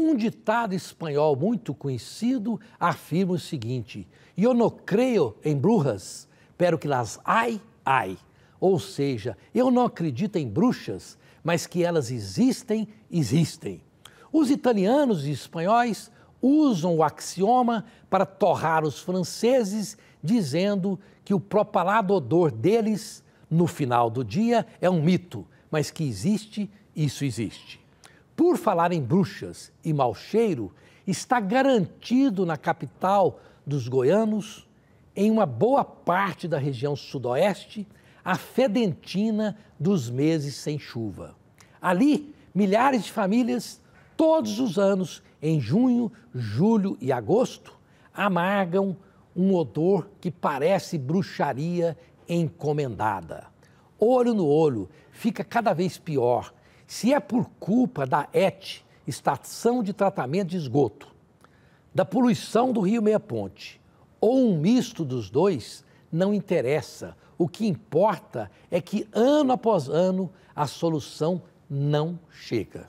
Um ditado espanhol muito conhecido afirma o seguinte: Eu não creio em bruxas, pero que las hay, hay. Ou seja, eu não acredito em bruxas, mas que elas existem, existem. Os italianos e espanhóis usam o axioma para torrar os franceses, dizendo que o propalado odor deles, no final do dia, é um mito, mas que existe, isso existe. Por falar em bruxas e mau cheiro, está garantido na capital dos goianos, em uma boa parte da região sudoeste, a fedentina dos meses sem chuva. Ali, milhares de famílias, todos os anos, em junho, julho e agosto, amargam um odor que parece bruxaria encomendada. Olho no olho, fica cada vez pior se é por culpa da ET, Estação de Tratamento de Esgoto, da poluição do Rio Meia Ponte, ou um misto dos dois, não interessa. O que importa é que ano após ano a solução não chega.